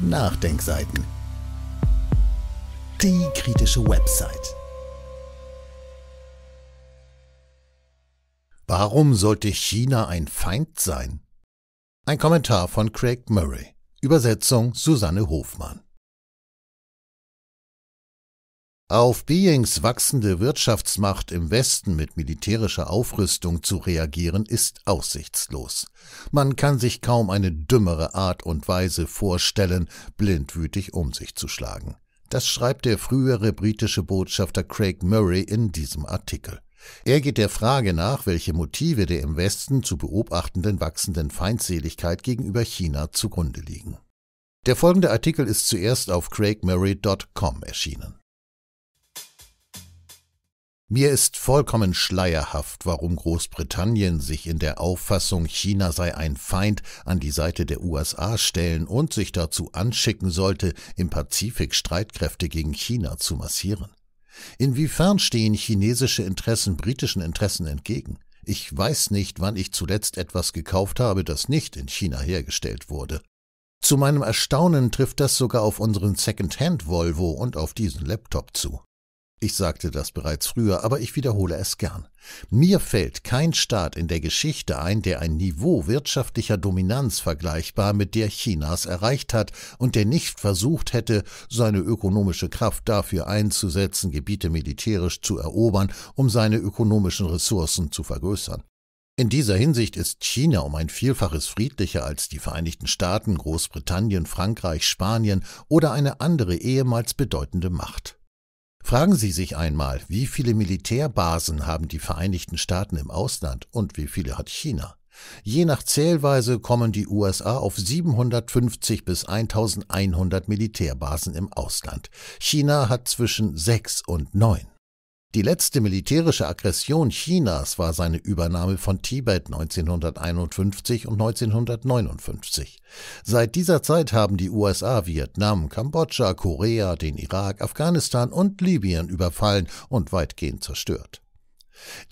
Nachdenkseiten. Die kritische Website. Warum sollte China ein Feind sein? Ein Kommentar von Craig Murray. Übersetzung Susanne Hofmann. Auf Beings wachsende Wirtschaftsmacht im Westen mit militärischer Aufrüstung zu reagieren, ist aussichtslos. Man kann sich kaum eine dümmere Art und Weise vorstellen, blindwütig um sich zu schlagen. Das schreibt der frühere britische Botschafter Craig Murray in diesem Artikel. Er geht der Frage nach, welche Motive der im Westen zu beobachtenden wachsenden Feindseligkeit gegenüber China zugrunde liegen. Der folgende Artikel ist zuerst auf craigmurray.com erschienen. Mir ist vollkommen schleierhaft, warum Großbritannien sich in der Auffassung, China sei ein Feind, an die Seite der USA stellen und sich dazu anschicken sollte, im Pazifik Streitkräfte gegen China zu massieren. Inwiefern stehen chinesische Interessen britischen Interessen entgegen? Ich weiß nicht, wann ich zuletzt etwas gekauft habe, das nicht in China hergestellt wurde. Zu meinem Erstaunen trifft das sogar auf unseren Second-Hand-Volvo und auf diesen Laptop zu. Ich sagte das bereits früher, aber ich wiederhole es gern. Mir fällt kein Staat in der Geschichte ein, der ein Niveau wirtschaftlicher Dominanz vergleichbar mit der Chinas erreicht hat und der nicht versucht hätte, seine ökonomische Kraft dafür einzusetzen, Gebiete militärisch zu erobern, um seine ökonomischen Ressourcen zu vergrößern. In dieser Hinsicht ist China um ein Vielfaches friedlicher als die Vereinigten Staaten, Großbritannien, Frankreich, Spanien oder eine andere ehemals bedeutende Macht. Fragen Sie sich einmal, wie viele Militärbasen haben die Vereinigten Staaten im Ausland und wie viele hat China? Je nach Zählweise kommen die USA auf 750 bis 1100 Militärbasen im Ausland. China hat zwischen 6 und 9. Die letzte militärische Aggression Chinas war seine Übernahme von Tibet 1951 und 1959. Seit dieser Zeit haben die USA Vietnam, Kambodscha, Korea, den Irak, Afghanistan und Libyen überfallen und weitgehend zerstört.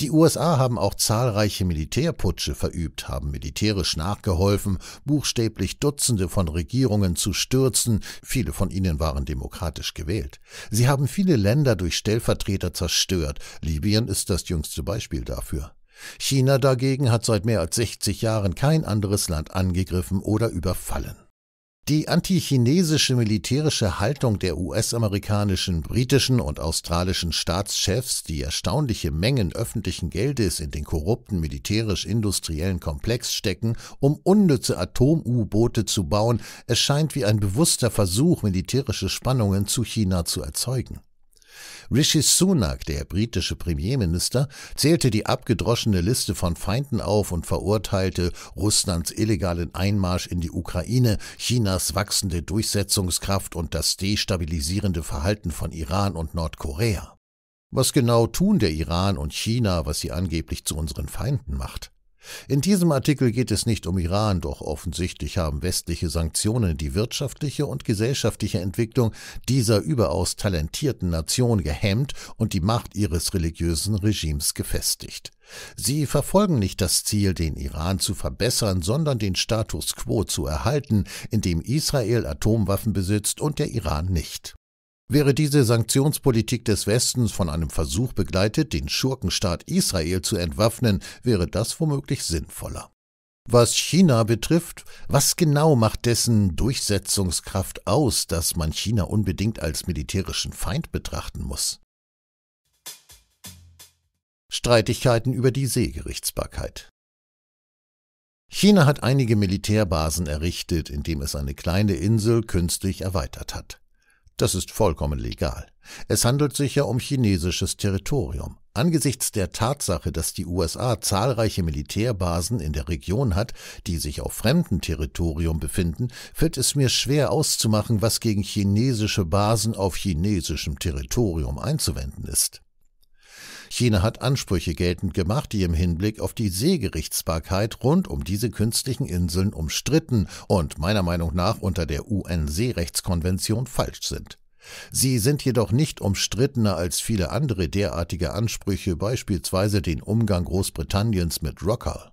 Die USA haben auch zahlreiche Militärputsche verübt, haben militärisch nachgeholfen, buchstäblich Dutzende von Regierungen zu stürzen, viele von ihnen waren demokratisch gewählt. Sie haben viele Länder durch Stellvertreter zerstört, Libyen ist das jüngste Beispiel dafür. China dagegen hat seit mehr als 60 Jahren kein anderes Land angegriffen oder überfallen. Die antichinesische militärische Haltung der US-amerikanischen, britischen und australischen Staatschefs, die erstaunliche Mengen öffentlichen Geldes in den korrupten militärisch-industriellen Komplex stecken, um unnütze Atom-U-Boote zu bauen, erscheint wie ein bewusster Versuch, militärische Spannungen zu China zu erzeugen Rishi Sunak, der britische Premierminister, zählte die abgedroschene Liste von Feinden auf und verurteilte Russlands illegalen Einmarsch in die Ukraine, Chinas wachsende Durchsetzungskraft und das destabilisierende Verhalten von Iran und Nordkorea. Was genau tun der Iran und China, was sie angeblich zu unseren Feinden macht? In diesem Artikel geht es nicht um Iran, doch offensichtlich haben westliche Sanktionen die wirtschaftliche und gesellschaftliche Entwicklung dieser überaus talentierten Nation gehemmt und die Macht ihres religiösen Regimes gefestigt. Sie verfolgen nicht das Ziel, den Iran zu verbessern, sondern den Status quo zu erhalten, in dem Israel Atomwaffen besitzt und der Iran nicht. Wäre diese Sanktionspolitik des Westens von einem Versuch begleitet, den Schurkenstaat Israel zu entwaffnen, wäre das womöglich sinnvoller. Was China betrifft, was genau macht dessen Durchsetzungskraft aus, dass man China unbedingt als militärischen Feind betrachten muss? Streitigkeiten über die Seegerichtsbarkeit. China hat einige Militärbasen errichtet, indem es eine kleine Insel künstlich erweitert hat. Das ist vollkommen legal. Es handelt sich ja um chinesisches Territorium. Angesichts der Tatsache, dass die USA zahlreiche Militärbasen in der Region hat, die sich auf fremdem Territorium befinden, fällt es mir schwer auszumachen, was gegen chinesische Basen auf chinesischem Territorium einzuwenden ist. China hat Ansprüche geltend gemacht, die im Hinblick auf die Seegerichtsbarkeit rund um diese künstlichen Inseln umstritten und meiner Meinung nach unter der UN-Seerechtskonvention falsch sind. Sie sind jedoch nicht umstrittener als viele andere derartige Ansprüche, beispielsweise den Umgang Großbritanniens mit Rocker.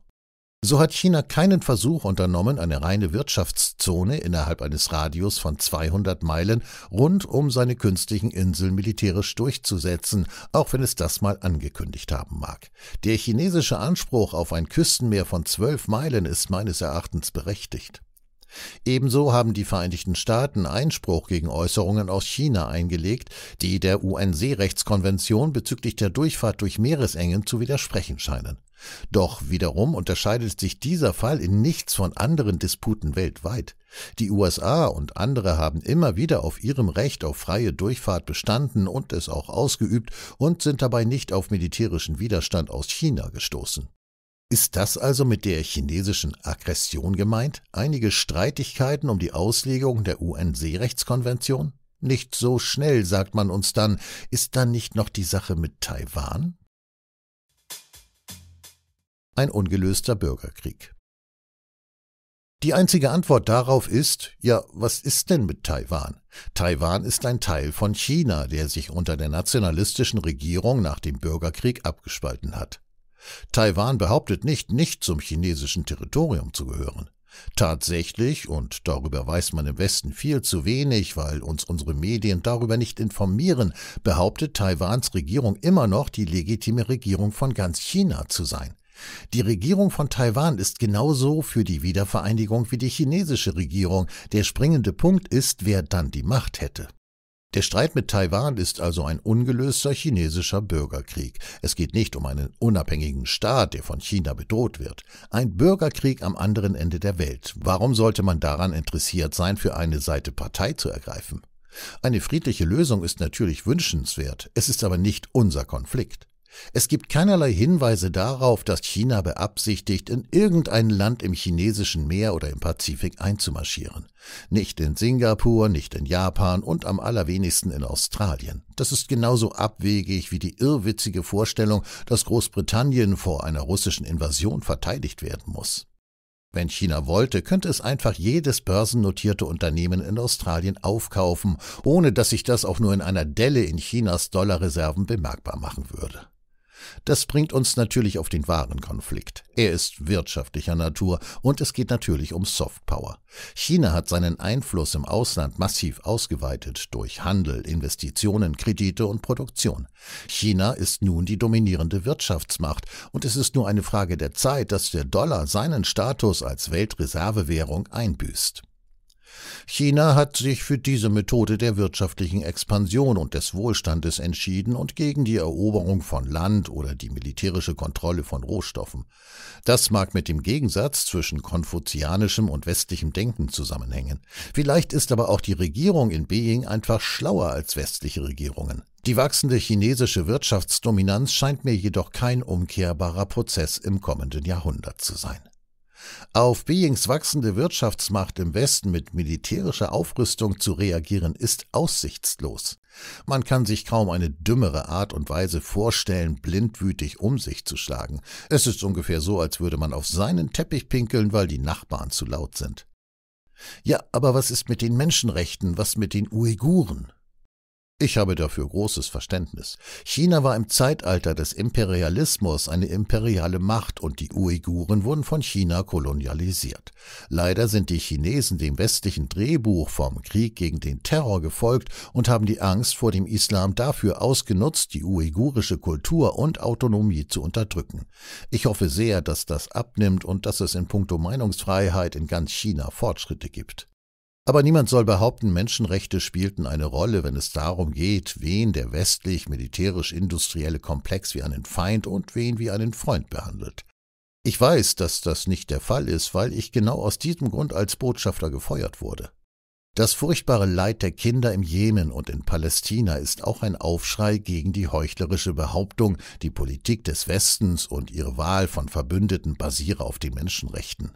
So hat China keinen Versuch unternommen, eine reine Wirtschaftszone innerhalb eines Radius von 200 Meilen rund um seine künstlichen Inseln militärisch durchzusetzen, auch wenn es das mal angekündigt haben mag. Der chinesische Anspruch auf ein Küstenmeer von 12 Meilen ist meines Erachtens berechtigt. Ebenso haben die Vereinigten Staaten Einspruch gegen Äußerungen aus China eingelegt, die der UN-Seerechtskonvention bezüglich der Durchfahrt durch Meeresengen zu widersprechen scheinen. Doch wiederum unterscheidet sich dieser Fall in nichts von anderen Disputen weltweit. Die USA und andere haben immer wieder auf ihrem Recht auf freie Durchfahrt bestanden und es auch ausgeübt und sind dabei nicht auf militärischen Widerstand aus China gestoßen. Ist das also mit der chinesischen Aggression gemeint? Einige Streitigkeiten um die Auslegung der UN-Seerechtskonvention? Nicht so schnell, sagt man uns dann. Ist dann nicht noch die Sache mit Taiwan? ein ungelöster Bürgerkrieg. Die einzige Antwort darauf ist, ja, was ist denn mit Taiwan? Taiwan ist ein Teil von China, der sich unter der nationalistischen Regierung nach dem Bürgerkrieg abgespalten hat. Taiwan behauptet nicht, nicht zum chinesischen Territorium zu gehören. Tatsächlich, und darüber weiß man im Westen viel zu wenig, weil uns unsere Medien darüber nicht informieren, behauptet Taiwans Regierung immer noch, die legitime Regierung von ganz China zu sein. Die Regierung von Taiwan ist genauso für die Wiedervereinigung wie die chinesische Regierung. Der springende Punkt ist, wer dann die Macht hätte. Der Streit mit Taiwan ist also ein ungelöster chinesischer Bürgerkrieg. Es geht nicht um einen unabhängigen Staat, der von China bedroht wird. Ein Bürgerkrieg am anderen Ende der Welt. Warum sollte man daran interessiert sein, für eine Seite Partei zu ergreifen? Eine friedliche Lösung ist natürlich wünschenswert, es ist aber nicht unser Konflikt. Es gibt keinerlei Hinweise darauf, dass China beabsichtigt, in irgendein Land im chinesischen Meer oder im Pazifik einzumarschieren. Nicht in Singapur, nicht in Japan und am allerwenigsten in Australien. Das ist genauso abwegig wie die irrwitzige Vorstellung, dass Großbritannien vor einer russischen Invasion verteidigt werden muss. Wenn China wollte, könnte es einfach jedes börsennotierte Unternehmen in Australien aufkaufen, ohne dass sich das auch nur in einer Delle in Chinas Dollarreserven bemerkbar machen würde. Das bringt uns natürlich auf den wahren Konflikt. Er ist wirtschaftlicher Natur und es geht natürlich um Softpower. China hat seinen Einfluss im Ausland massiv ausgeweitet durch Handel, Investitionen, Kredite und Produktion. China ist nun die dominierende Wirtschaftsmacht und es ist nur eine Frage der Zeit, dass der Dollar seinen Status als Weltreservewährung einbüßt. China hat sich für diese Methode der wirtschaftlichen Expansion und des Wohlstandes entschieden und gegen die Eroberung von Land oder die militärische Kontrolle von Rohstoffen. Das mag mit dem Gegensatz zwischen konfuzianischem und westlichem Denken zusammenhängen. Vielleicht ist aber auch die Regierung in Beijing einfach schlauer als westliche Regierungen. Die wachsende chinesische Wirtschaftsdominanz scheint mir jedoch kein umkehrbarer Prozess im kommenden Jahrhundert zu sein. Auf Beijings wachsende Wirtschaftsmacht im Westen mit militärischer Aufrüstung zu reagieren, ist aussichtslos. Man kann sich kaum eine dümmere Art und Weise vorstellen, blindwütig um sich zu schlagen. Es ist ungefähr so, als würde man auf seinen Teppich pinkeln, weil die Nachbarn zu laut sind. Ja, aber was ist mit den Menschenrechten, was mit den Uiguren? Ich habe dafür großes Verständnis. China war im Zeitalter des Imperialismus eine imperiale Macht und die Uiguren wurden von China kolonialisiert. Leider sind die Chinesen dem westlichen Drehbuch vom Krieg gegen den Terror gefolgt und haben die Angst vor dem Islam dafür ausgenutzt, die uigurische Kultur und Autonomie zu unterdrücken. Ich hoffe sehr, dass das abnimmt und dass es in puncto Meinungsfreiheit in ganz China Fortschritte gibt. Aber niemand soll behaupten, Menschenrechte spielten eine Rolle, wenn es darum geht, wen der westlich-militärisch-industrielle Komplex wie einen Feind und wen wie einen Freund behandelt. Ich weiß, dass das nicht der Fall ist, weil ich genau aus diesem Grund als Botschafter gefeuert wurde. Das furchtbare Leid der Kinder im Jemen und in Palästina ist auch ein Aufschrei gegen die heuchlerische Behauptung, die Politik des Westens und ihre Wahl von Verbündeten basiere auf den Menschenrechten.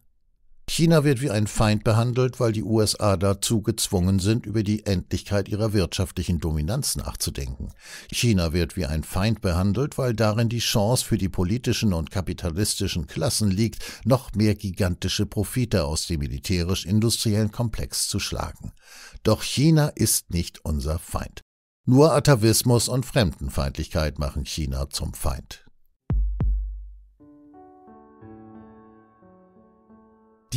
China wird wie ein Feind behandelt, weil die USA dazu gezwungen sind, über die Endlichkeit ihrer wirtschaftlichen Dominanz nachzudenken. China wird wie ein Feind behandelt, weil darin die Chance für die politischen und kapitalistischen Klassen liegt, noch mehr gigantische Profite aus dem militärisch-industriellen Komplex zu schlagen. Doch China ist nicht unser Feind. Nur Atavismus und Fremdenfeindlichkeit machen China zum Feind.